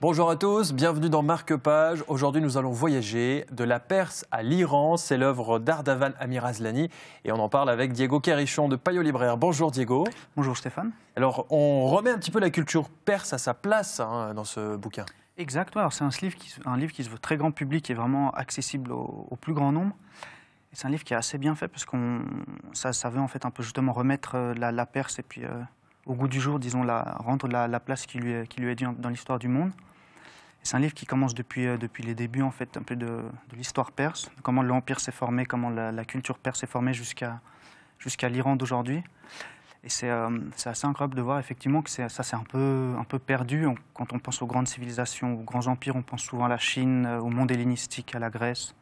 Bonjour à tous, bienvenue dans Marque Page. Aujourd'hui, nous allons voyager de la Perse à l'Iran. C'est l'œuvre d'Ardavan Amirazlani et on en parle avec Diego Carichon de Payot Libraire. Bonjour Diego. Bonjour Stéphane. Alors, on remet un petit peu la culture perse à sa place hein, dans ce bouquin. Alors, c'est un livre, qui, un livre qui se veut très grand public et vraiment accessible au, plus grand nombre. C'est un livre qui est assez bien fait parce que ça, veut en fait un peu justement remettre euh, la, Perse et puis euh, au goût du jour, disons, la, rendre la, la place qui lui, est due dans l'histoire du monde. C'est un livre qui commence depuis, euh, depuis les débuts, en fait, un peu de, l'histoire perse, comment l'Empire s'est formé, comment la, culture perse s'est formée jusqu'à jusqu'à l'Iran d'aujourd'hui. Et c'est euh, assez incroyable de voir effectivement que ça c'est un peu, un peu perdu. quand on pense aux grandes civilisations, aux grands empires, on pense souvent à la Chine, euh, au monde hellénistique, à la Grèce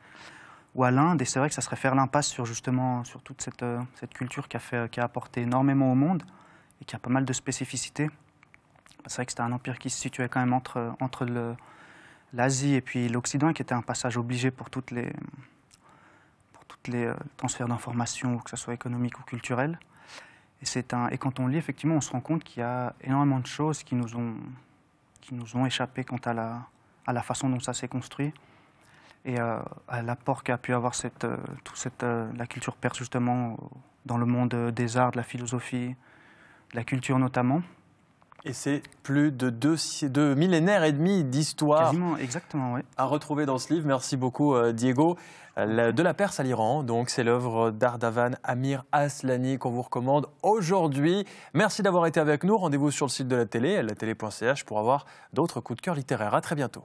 ou à l'Inde. Et c'est vrai que ça serait faire l'impasse sur justement sur toute cette, cette culture qui a, fait, qui a apporté énormément au monde et qui a pas mal de spécificités. C'est vrai que c'était un empire qui se situait quand même entre, entre l'Asie et puis l'Occident, et qui était un passage obligé pour toutes les, pour toutes les euh, transferts d'informations, que ce soit économique ou culturel. Et, un, et quand on lit, effectivement, on se rend compte qu'il y a énormément de choses qui nous ont, qui nous ont échappé quant à la, à la façon dont ça s'est construit et euh, à l'apport qu'a pu avoir cette, euh, cette, la culture perse justement dans le monde des arts, de la philosophie, la culture notamment. Et c'est plus de deux, millénaires et demi d'histoire exactement, à retrouver dans ce livre. Merci beaucoup, euh, Diego. Euh, de la Perse à l'Iran, donc c'est l'œuvre d'Ardavan Amir Aslani qu'on vous recommande aujourd'hui. Merci d'avoir été avec nous. Rendez-vous sur le site de la télé, la télé.ch, pour avoir d'autres coups de cœur littéraires. À très bientôt.